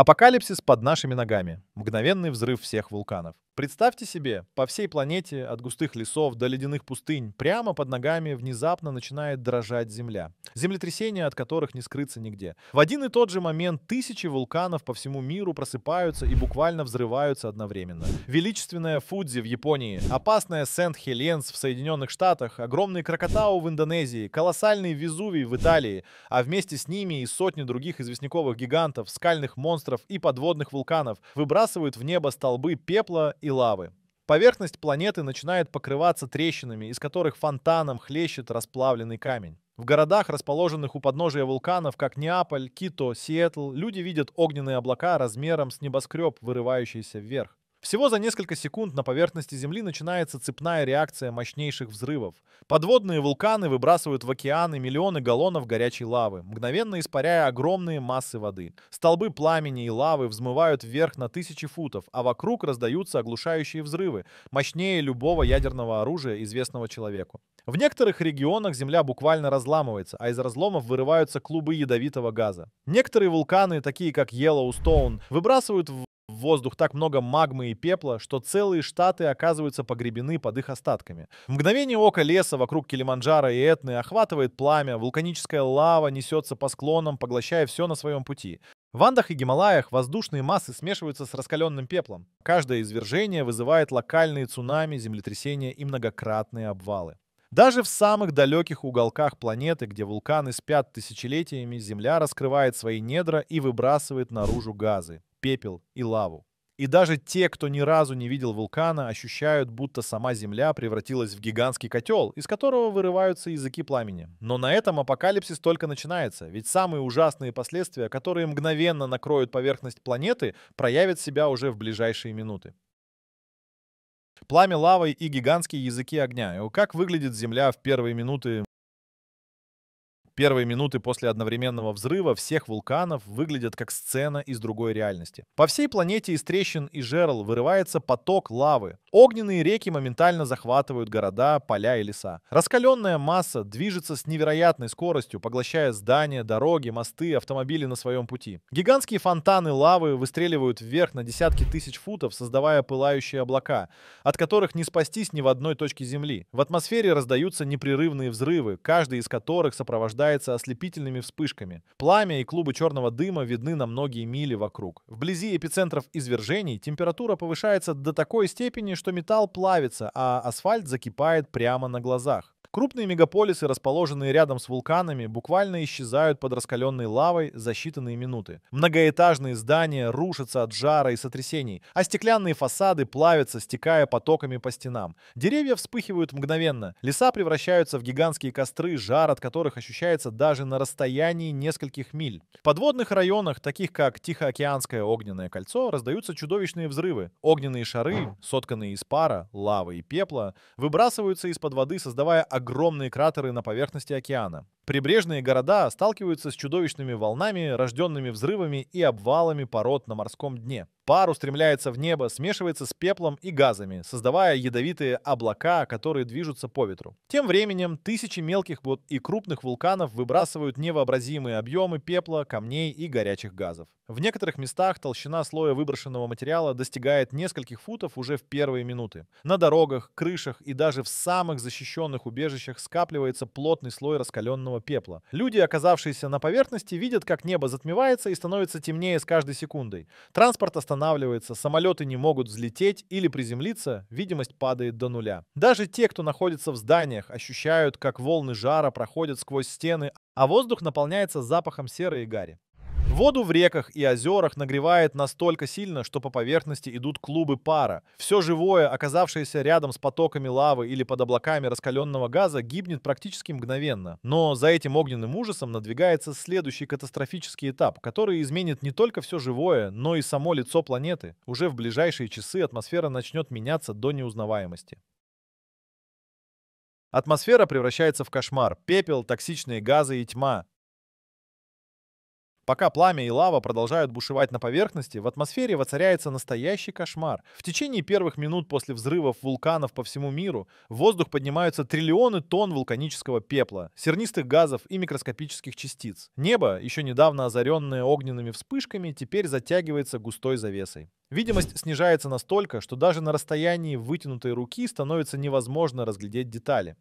Апокалипсис под нашими ногами. Мгновенный взрыв всех вулканов. Представьте себе, по всей планете, от густых лесов до ледяных пустынь, прямо под ногами внезапно начинает дрожать земля. Землетрясения, от которых не скрыться нигде. В один и тот же момент тысячи вулканов по всему миру просыпаются и буквально взрываются одновременно. Величественная Фудзи в Японии, опасная Сент-Хеленс в Соединенных Штатах, огромный Крокотау в Индонезии, колоссальный Везувий в Италии, а вместе с ними и сотни других известняковых гигантов, скальных монстров и подводных вулканов выбрасываются выбрасывают в небо столбы пепла и лавы. Поверхность планеты начинает покрываться трещинами, из которых фонтаном хлещет расплавленный камень. В городах, расположенных у подножия вулканов, как Неаполь, Кито, Сиэтл, люди видят огненные облака размером с небоскреб, вырывающиеся вверх. Всего за несколько секунд на поверхности Земли начинается цепная реакция мощнейших взрывов. Подводные вулканы выбрасывают в океаны миллионы галлонов горячей лавы, мгновенно испаряя огромные массы воды. Столбы пламени и лавы взмывают вверх на тысячи футов, а вокруг раздаются оглушающие взрывы, мощнее любого ядерного оружия, известного человеку. В некоторых регионах земля буквально разламывается, а из разломов вырываются клубы ядовитого газа. Некоторые вулканы, такие как Йеллоустоун, выбрасывают в воздух так много магмы и пепла, что целые штаты оказываются погребены под их остатками. В мгновение ока леса вокруг Килиманджаро и Этны охватывает пламя, вулканическая лава несется по склонам, поглощая все на своем пути. В Андах и Гималаях воздушные массы смешиваются с раскаленным пеплом. Каждое извержение вызывает локальные цунами, землетрясения и многократные обвалы. Даже в самых далеких уголках планеты, где вулканы спят тысячелетиями, Земля раскрывает свои недра и выбрасывает наружу газы пепел и лаву. И даже те, кто ни разу не видел вулкана, ощущают, будто сама Земля превратилась в гигантский котел, из которого вырываются языки пламени. Но на этом апокалипсис только начинается, ведь самые ужасные последствия, которые мгновенно накроют поверхность планеты, проявят себя уже в ближайшие минуты. Пламя лавой и гигантские языки огня. Как выглядит Земля в первые минуты первые минуты после одновременного взрыва всех вулканов выглядят как сцена из другой реальности. По всей планете из трещин и жерл вырывается поток лавы. Огненные реки моментально захватывают города, поля и леса. Раскаленная масса движется с невероятной скоростью, поглощая здания, дороги, мосты, автомобили на своем пути. Гигантские фонтаны лавы выстреливают вверх на десятки тысяч футов, создавая пылающие облака, от которых не спастись ни в одной точке Земли. В атмосфере раздаются непрерывные взрывы, каждый из которых сопровождается рождается ослепительными вспышками. Пламя и клубы черного дыма видны на многие мили вокруг. Вблизи эпицентров извержений температура повышается до такой степени, что металл плавится, а асфальт закипает прямо на глазах. Крупные мегаполисы, расположенные рядом с вулканами, буквально исчезают под раскаленной лавой за считанные минуты. Многоэтажные здания рушатся от жара и сотрясений, а стеклянные фасады плавятся, стекая потоками по стенам. Деревья вспыхивают мгновенно, леса превращаются в гигантские костры, жар от которых ощущается даже на расстоянии нескольких миль. В подводных районах, таких как Тихоокеанское огненное кольцо, раздаются чудовищные взрывы. Огненные шары, сотканные из пара, лавы и пепла, выбрасываются из-под воды, создавая огромные кратеры на поверхности океана. Прибрежные города сталкиваются с чудовищными волнами, рожденными взрывами и обвалами пород на морском дне. Пар устремляется в небо, смешивается с пеплом и газами, создавая ядовитые облака, которые движутся по ветру. Тем временем тысячи мелких вот и крупных вулканов выбрасывают невообразимые объемы пепла, камней и горячих газов. В некоторых местах толщина слоя выброшенного материала достигает нескольких футов уже в первые минуты. На дорогах, крышах и даже в самых защищенных убежищах скапливается плотный слой раскаленного пепла. Люди, оказавшиеся на поверхности, видят, как небо затмевается и становится темнее с каждой секундой. Транспорт останавливается останавливается, самолеты не могут взлететь или приземлиться, видимость падает до нуля. Даже те, кто находится в зданиях, ощущают, как волны жара проходят сквозь стены, а воздух наполняется запахом серы и гари. Воду в реках и озерах нагревает настолько сильно, что по поверхности идут клубы пара. Все живое, оказавшееся рядом с потоками лавы или под облаками раскаленного газа, гибнет практически мгновенно. Но за этим огненным ужасом надвигается следующий катастрофический этап, который изменит не только все живое, но и само лицо планеты. Уже в ближайшие часы атмосфера начнет меняться до неузнаваемости. Атмосфера превращается в кошмар. Пепел, токсичные газы и тьма. Пока пламя и лава продолжают бушевать на поверхности, в атмосфере воцаряется настоящий кошмар. В течение первых минут после взрывов вулканов по всему миру в воздух поднимаются триллионы тонн вулканического пепла, сернистых газов и микроскопических частиц. Небо, еще недавно озаренное огненными вспышками, теперь затягивается густой завесой. Видимость снижается настолько, что даже на расстоянии вытянутой руки становится невозможно разглядеть детали.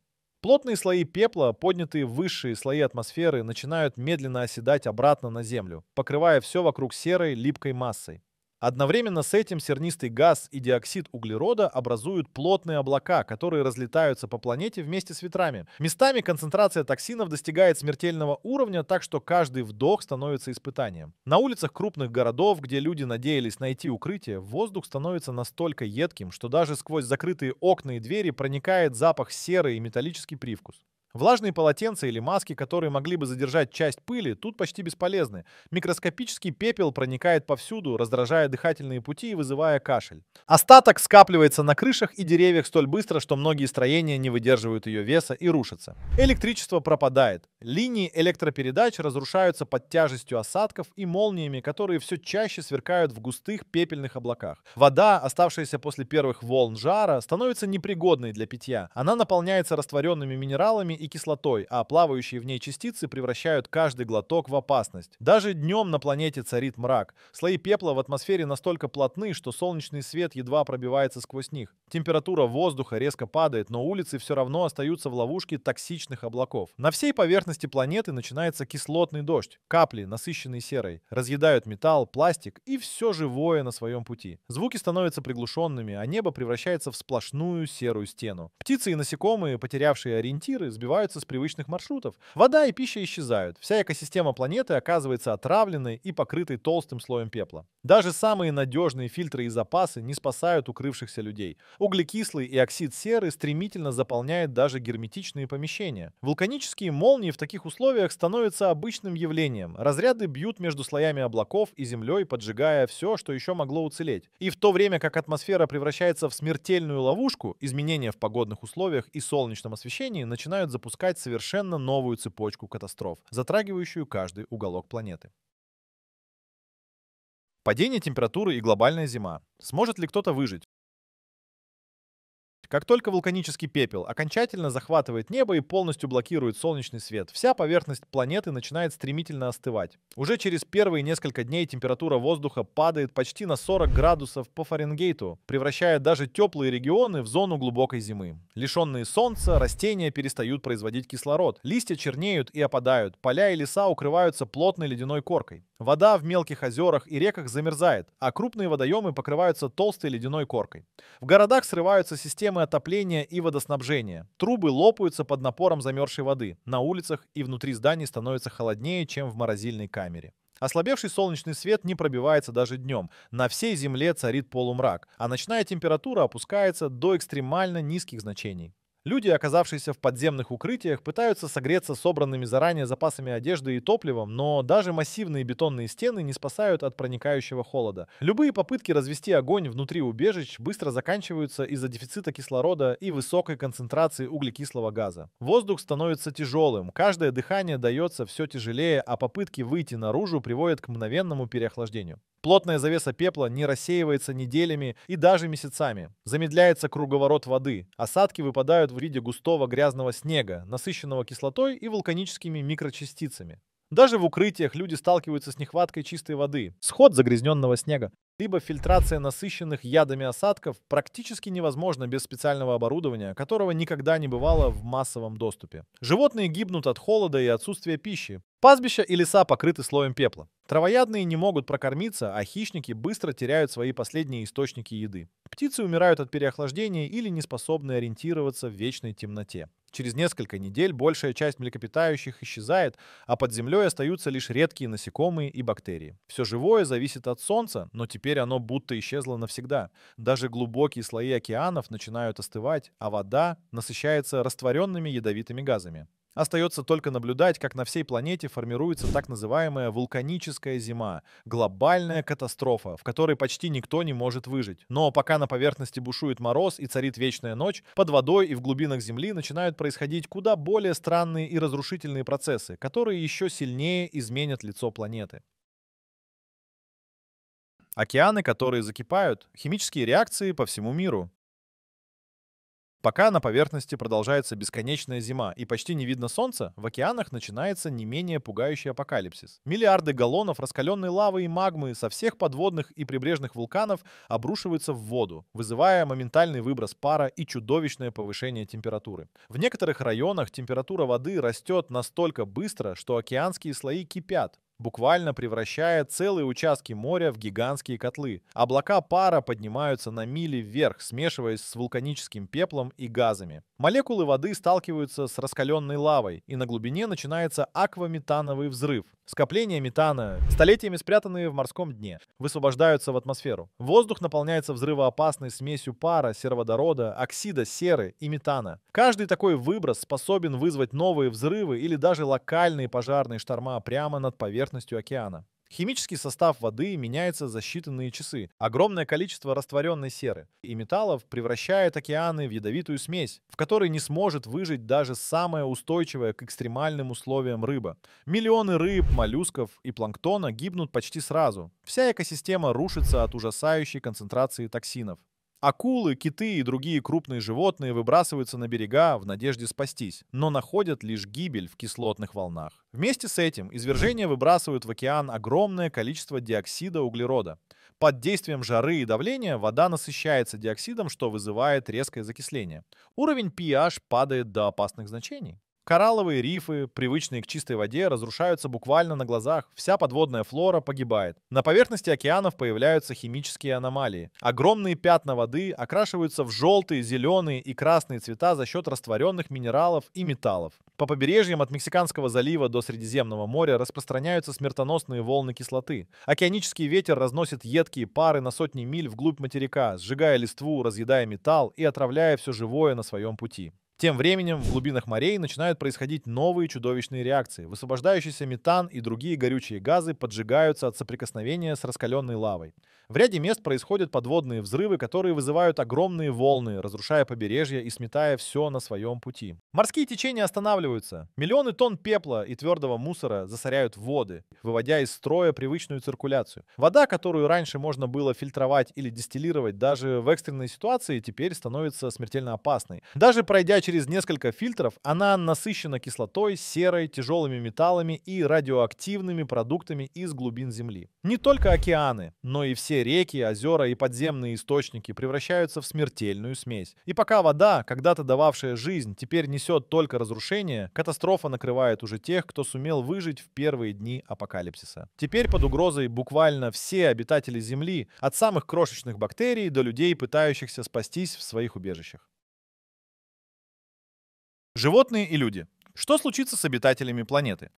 Плотные слои пепла, поднятые в высшие слои атмосферы, начинают медленно оседать обратно на Землю, покрывая все вокруг серой, липкой массой. Одновременно с этим сернистый газ и диоксид углерода образуют плотные облака, которые разлетаются по планете вместе с ветрами. Местами концентрация токсинов достигает смертельного уровня, так что каждый вдох становится испытанием. На улицах крупных городов, где люди надеялись найти укрытие, воздух становится настолько едким, что даже сквозь закрытые окна и двери проникает запах серы и металлический привкус. Влажные полотенца или маски, которые могли бы задержать часть пыли, тут почти бесполезны. Микроскопический пепел проникает повсюду, раздражая дыхательные пути и вызывая кашель. Остаток скапливается на крышах и деревьях столь быстро, что многие строения не выдерживают ее веса и рушатся. Электричество пропадает. Линии электропередач разрушаются под тяжестью осадков и молниями, которые все чаще сверкают в густых пепельных облаках. Вода, оставшаяся после первых волн жара, становится непригодной для питья. Она наполняется растворенными минералами и кислотой, а плавающие в ней частицы превращают каждый глоток в опасность. Даже днем на планете царит мрак. Слои пепла в атмосфере настолько плотны, что солнечный свет едва пробивается сквозь них. Температура воздуха резко падает, но улицы все равно остаются в ловушке токсичных облаков. На всей поверхности планеты начинается кислотный дождь. Капли, насыщенные серой, разъедают металл, пластик и все живое на своем пути. Звуки становятся приглушенными, а небо превращается в сплошную серую стену. Птицы и насекомые, потерявшие ориентиры, сбиваются сбиваются с привычных маршрутов. Вода и пища исчезают. Вся экосистема планеты оказывается отравленной и покрытой толстым слоем пепла. Даже самые надежные фильтры и запасы не спасают укрывшихся людей. Углекислый и оксид серы стремительно заполняют даже герметичные помещения. Вулканические молнии в таких условиях становятся обычным явлением. Разряды бьют между слоями облаков и землей, поджигая все, что еще могло уцелеть. И в то время как атмосфера превращается в смертельную ловушку, изменения в погодных условиях и солнечном освещении начинают запускать совершенно новую цепочку катастроф, затрагивающую каждый уголок планеты. Падение температуры и глобальная зима. Сможет ли кто-то выжить? Как только вулканический пепел окончательно захватывает небо и полностью блокирует солнечный свет, вся поверхность планеты начинает стремительно остывать. Уже через первые несколько дней температура воздуха падает почти на 40 градусов по Фаренгейту, превращая даже теплые регионы в зону глубокой зимы. Лишенные солнца, растения перестают производить кислород, листья чернеют и опадают, поля и леса укрываются плотной ледяной коркой. Вода в мелких озерах и реках замерзает, а крупные водоемы покрываются толстой ледяной коркой. В городах срываются системы отопления и водоснабжения. Трубы лопаются под напором замерзшей воды. На улицах и внутри зданий становится холоднее, чем в морозильной камере. Ослабевший солнечный свет не пробивается даже днем. На всей Земле царит полумрак, а ночная температура опускается до экстремально низких значений. Люди, оказавшиеся в подземных укрытиях, пытаются согреться собранными заранее запасами одежды и топливом, но даже массивные бетонные стены не спасают от проникающего холода. Любые попытки развести огонь внутри убежищ быстро заканчиваются из-за дефицита кислорода и высокой концентрации углекислого газа. Воздух становится тяжелым, каждое дыхание дается все тяжелее, а попытки выйти наружу приводят к мгновенному переохлаждению. Плотная завеса пепла не рассеивается неделями и даже месяцами. Замедляется круговорот воды. Осадки выпадают в виде густого грязного снега, насыщенного кислотой и вулканическими микрочастицами. Даже в укрытиях люди сталкиваются с нехваткой чистой воды, сход загрязненного снега, либо фильтрация насыщенных ядами осадков практически невозможна без специального оборудования, которого никогда не бывало в массовом доступе. Животные гибнут от холода и отсутствия пищи, Пастбища и леса покрыты слоем пепла. Травоядные не могут прокормиться, а хищники быстро теряют свои последние источники еды. Птицы умирают от переохлаждения или не способны ориентироваться в вечной темноте. Через несколько недель большая часть млекопитающих исчезает, а под землей остаются лишь редкие насекомые и бактерии. Все живое зависит от солнца, но теперь оно будто исчезло навсегда. Даже глубокие слои океанов начинают остывать, а вода насыщается растворенными ядовитыми газами. Остается только наблюдать, как на всей планете формируется так называемая вулканическая зима, глобальная катастрофа, в которой почти никто не может выжить. Но пока на поверхности бушует мороз и царит вечная ночь, под водой и в глубинах Земли начинают происходить куда более странные и разрушительные процессы, которые еще сильнее изменят лицо планеты. Океаны, которые закипают, химические реакции по всему миру. Пока на поверхности продолжается бесконечная зима и почти не видно солнца, в океанах начинается не менее пугающий апокалипсис. Миллиарды галлонов раскаленной лавы и магмы со всех подводных и прибрежных вулканов обрушиваются в воду, вызывая моментальный выброс пара и чудовищное повышение температуры. В некоторых районах температура воды растет настолько быстро, что океанские слои кипят, буквально превращая целые участки моря в гигантские котлы. Облака пара поднимаются на мили вверх, смешиваясь с вулканическим пеплом и газами. Молекулы воды сталкиваются с раскаленной лавой, и на глубине начинается акваметановый взрыв. Скопления метана, столетиями спрятанные в морском дне, высвобождаются в атмосферу. Воздух наполняется взрывоопасной смесью пара, сероводорода, оксида серы и метана. Каждый такой выброс способен вызвать новые взрывы или даже локальные пожарные шторма прямо над поверхностью океана. Химический состав воды меняется за считанные часы. Огромное количество растворенной серы и металлов превращает океаны в ядовитую смесь, в которой не сможет выжить даже самая устойчивая к экстремальным условиям рыба. Миллионы рыб, моллюсков и планктона гибнут почти сразу. Вся экосистема рушится от ужасающей концентрации токсинов. Акулы, киты и другие крупные животные выбрасываются на берега в надежде спастись, но находят лишь гибель в кислотных волнах. Вместе с этим извержения выбрасывают в океан огромное количество диоксида углерода. Под действием жары и давления вода насыщается диоксидом, что вызывает резкое закисление. Уровень pH падает до опасных значений. Коралловые рифы, привычные к чистой воде, разрушаются буквально на глазах, вся подводная флора погибает. На поверхности океанов появляются химические аномалии. Огромные пятна воды окрашиваются в желтые, зеленые и красные цвета за счет растворенных минералов и металлов. По побережьям от Мексиканского залива до Средиземного моря распространяются смертоносные волны кислоты. Океанический ветер разносит едкие пары на сотни миль вглубь материка, сжигая листву, разъедая металл и отравляя все живое на своем пути. Тем временем в глубинах морей начинают происходить новые чудовищные реакции. Высвобождающийся метан и другие горючие газы поджигаются от соприкосновения с раскаленной лавой. В ряде мест происходят подводные взрывы, которые вызывают огромные волны, разрушая побережье и сметая все на своем пути. Морские течения останавливаются. Миллионы тонн пепла и твердого мусора засоряют воды, выводя из строя привычную циркуляцию. Вода, которую раньше можно было фильтровать или дистиллировать, даже в экстренной ситуации теперь становится смертельно опасной. Даже пройдя через несколько фильтров она насыщена кислотой, серой, тяжелыми металлами и радиоактивными продуктами из глубин Земли. Не только океаны, но и все реки, озера и подземные источники превращаются в смертельную смесь. И пока вода, когда-то дававшая жизнь, теперь несет только разрушение, катастрофа накрывает уже тех, кто сумел выжить в первые дни апокалипсиса. Теперь под угрозой буквально все обитатели Земли, от самых крошечных бактерий до людей, пытающихся спастись в своих убежищах. Животные и люди. Что случится с обитателями планеты?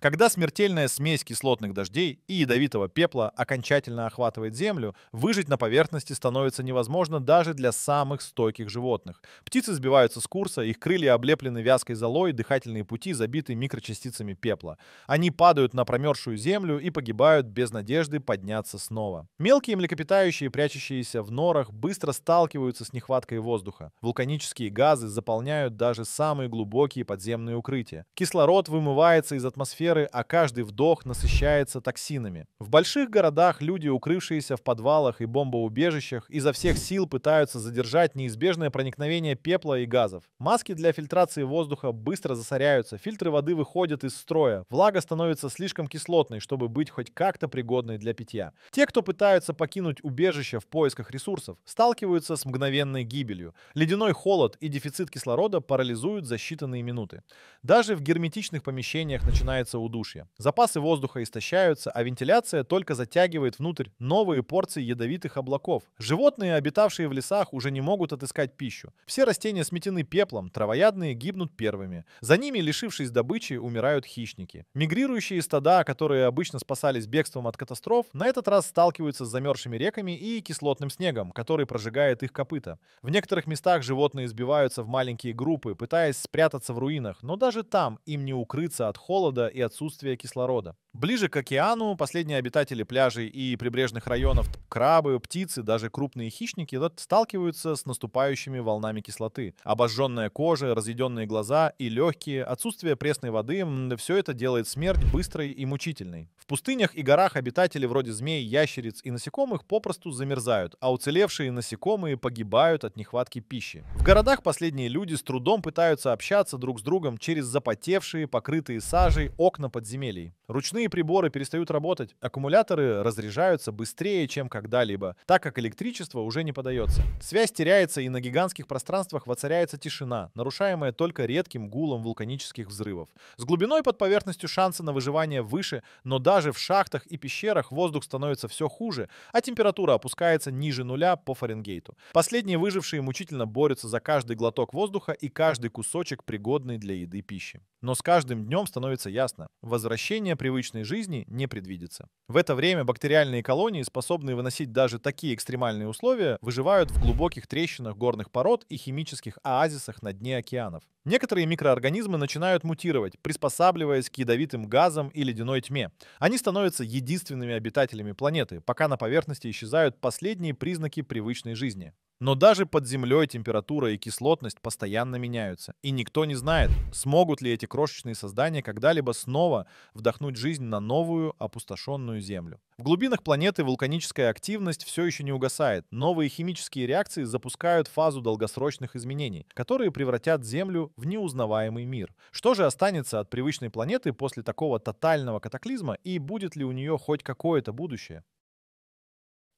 Когда смертельная смесь кислотных дождей и ядовитого пепла окончательно охватывает землю, выжить на поверхности становится невозможно даже для самых стойких животных. Птицы сбиваются с курса, их крылья облеплены вязкой золой, дыхательные пути забиты микрочастицами пепла. Они падают на промерзшую землю и погибают без надежды подняться снова. Мелкие млекопитающие, прячущиеся в норах, быстро сталкиваются с нехваткой воздуха. Вулканические газы заполняют даже самые глубокие подземные укрытия. Кислород вымывается из атмосферы атмосферы, а каждый вдох насыщается токсинами. В больших городах люди, укрывшиеся в подвалах и бомбоубежищах, изо всех сил пытаются задержать неизбежное проникновение пепла и газов. Маски для фильтрации воздуха быстро засоряются, фильтры воды выходят из строя, влага становится слишком кислотной, чтобы быть хоть как-то пригодной для питья. Те, кто пытаются покинуть убежище в поисках ресурсов, сталкиваются с мгновенной гибелью. Ледяной холод и дефицит кислорода парализуют за считанные минуты. Даже в герметичных помещениях начинается становится удушье. Запасы воздуха истощаются, а вентиляция только затягивает внутрь новые порции ядовитых облаков. Животные, обитавшие в лесах, уже не могут отыскать пищу. Все растения сметены пеплом, травоядные гибнут первыми. За ними, лишившись добычи, умирают хищники. Мигрирующие стада, которые обычно спасались бегством от катастроф, на этот раз сталкиваются с замерзшими реками и кислотным снегом, который прожигает их копыта. В некоторых местах животные сбиваются в маленькие группы, пытаясь спрятаться в руинах, но даже там им не укрыться от холода и отсутствия кислорода. Ближе к океану последние обитатели пляжей и прибрежных районов, крабы, птицы, даже крупные хищники сталкиваются с наступающими волнами кислоты. Обожженная кожа, разъеденные глаза и легкие, отсутствие пресной воды – все это делает смерть быстрой и мучительной. В пустынях и горах обитатели вроде змей, ящериц и насекомых попросту замерзают, а уцелевшие насекомые погибают от нехватки пищи. В городах последние люди с трудом пытаются общаться друг с другом через запотевшие, покрытые сажей окна подземелий. Ручные Остальные приборы перестают работать, аккумуляторы разряжаются быстрее, чем когда-либо, так как электричество уже не подается. Связь теряется и на гигантских пространствах воцаряется тишина, нарушаемая только редким гулом вулканических взрывов. С глубиной под поверхностью шансы на выживание выше, но даже в шахтах и пещерах воздух становится все хуже, а температура опускается ниже нуля по Фаренгейту. Последние выжившие мучительно борются за каждый глоток воздуха и каждый кусочек, пригодный для еды пищи. Но с каждым днем становится ясно, возвращение привычной обычной жизни не предвидится. В это время бактериальные колонии, способные выносить даже такие экстремальные условия, выживают в глубоких трещинах горных пород и химических оазисах на дне океанов. Некоторые микроорганизмы начинают мутировать, приспосабливаясь к ядовитым газам и ледяной тьме. Они становятся единственными обитателями планеты, пока на поверхности исчезают последние признаки привычной жизни. Но даже под землей температура и кислотность постоянно меняются, и никто не знает, смогут ли эти крошечные создания когда-либо снова вдохнуть жизнь на новую опустошенную Землю. В глубинах планеты вулканическая активность все еще не угасает. Новые химические реакции запускают фазу долгосрочных изменений, которые превратят Землю в неузнаваемый мир. Что же останется от привычной планеты после такого тотального катаклизма и будет ли у нее хоть какое-то будущее?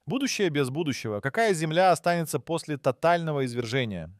Будущее без будущего. Какая земля останется после тотального извержения?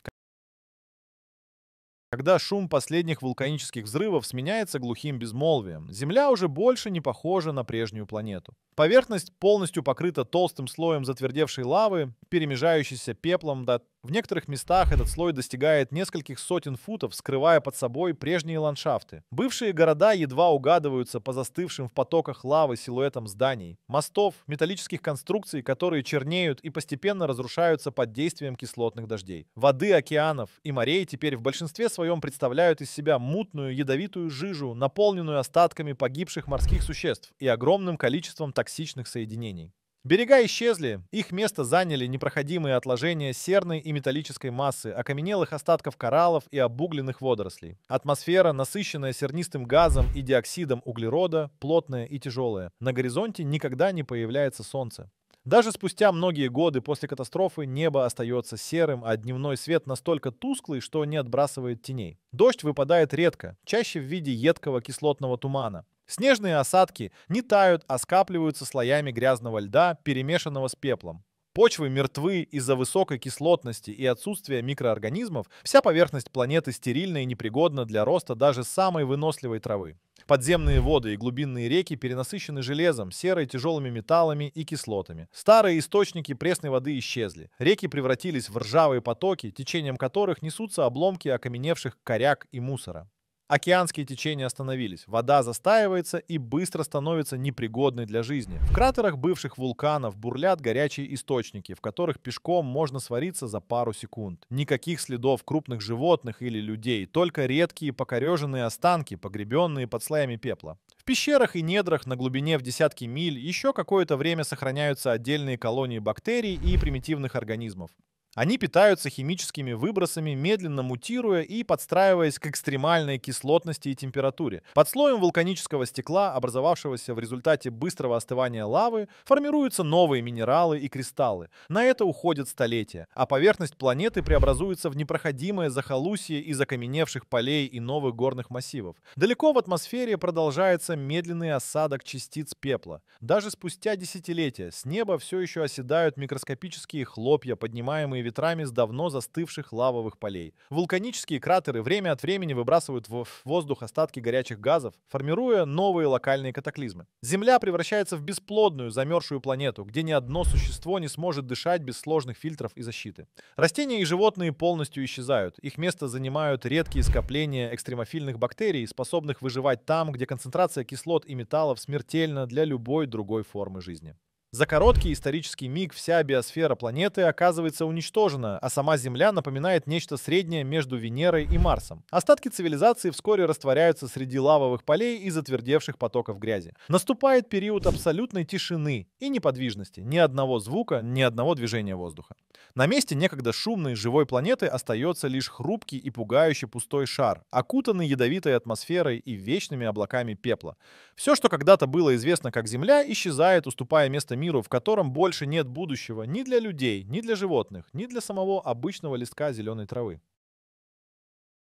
Когда шум последних вулканических взрывов сменяется глухим безмолвием, Земля уже больше не похожа на прежнюю планету. Поверхность полностью покрыта толстым слоем затвердевшей лавы, перемежающейся пеплом до в некоторых местах этот слой достигает нескольких сотен футов, скрывая под собой прежние ландшафты. Бывшие города едва угадываются по застывшим в потоках лавы силуэтам зданий, мостов, металлических конструкций, которые чернеют и постепенно разрушаются под действием кислотных дождей. Воды океанов и морей теперь в большинстве своем представляют из себя мутную ядовитую жижу, наполненную остатками погибших морских существ и огромным количеством токсичных соединений. Берега исчезли, их место заняли непроходимые отложения серной и металлической массы, окаменелых остатков кораллов и обугленных водорослей. Атмосфера, насыщенная сернистым газом и диоксидом углерода, плотная и тяжелая. На горизонте никогда не появляется солнце. Даже спустя многие годы после катастрофы небо остается серым, а дневной свет настолько тусклый, что не отбрасывает теней. Дождь выпадает редко, чаще в виде едкого кислотного тумана. Снежные осадки не тают, а скапливаются слоями грязного льда, перемешанного с пеплом. Почвы мертвы из-за высокой кислотности и отсутствия микроорганизмов, вся поверхность планеты стерильна и непригодна для роста даже самой выносливой травы. Подземные воды и глубинные реки перенасыщены железом, серой, тяжелыми металлами и кислотами. Старые источники пресной воды исчезли. Реки превратились в ржавые потоки, течением которых несутся обломки окаменевших коряк и мусора. Океанские течения остановились, вода застаивается и быстро становится непригодной для жизни. В кратерах бывших вулканов бурлят горячие источники, в которых пешком можно свариться за пару секунд. Никаких следов крупных животных или людей, только редкие покореженные останки, погребенные под слоями пепла. В пещерах и недрах на глубине в десятки миль еще какое-то время сохраняются отдельные колонии бактерий и примитивных организмов. Они питаются химическими выбросами, медленно мутируя и подстраиваясь к экстремальной кислотности и температуре. Под слоем вулканического стекла, образовавшегося в результате быстрого остывания лавы, формируются новые минералы и кристаллы. На это уходят столетия, а поверхность планеты преобразуется в непроходимое захолустье из окаменевших полей и новых горных массивов. Далеко в атмосфере продолжается медленный осадок частиц пепла. Даже спустя десятилетия с неба все еще оседают микроскопические хлопья, поднимаемые ветрами с давно застывших лавовых полей. Вулканические кратеры время от времени выбрасывают в воздух остатки горячих газов, формируя новые локальные катаклизмы. Земля превращается в бесплодную, замерзшую планету, где ни одно существо не сможет дышать без сложных фильтров и защиты. Растения и животные полностью исчезают. Их место занимают редкие скопления экстремофильных бактерий, способных выживать там, где концентрация кислот и металлов смертельна для любой другой формы жизни. За короткий исторический миг вся биосфера планеты оказывается уничтожена, а сама Земля напоминает нечто среднее между Венерой и Марсом. Остатки цивилизации вскоре растворяются среди лавовых полей и затвердевших потоков грязи. Наступает период абсолютной тишины и неподвижности, ни одного звука, ни одного движения воздуха. На месте некогда шумной живой планеты остается лишь хрупкий и пугающий пустой шар, окутанный ядовитой атмосферой и вечными облаками пепла. Все, что когда-то было известно как Земля, исчезает, уступая место миру, в котором больше нет будущего ни для людей, ни для животных, ни для самого обычного листка зеленой травы.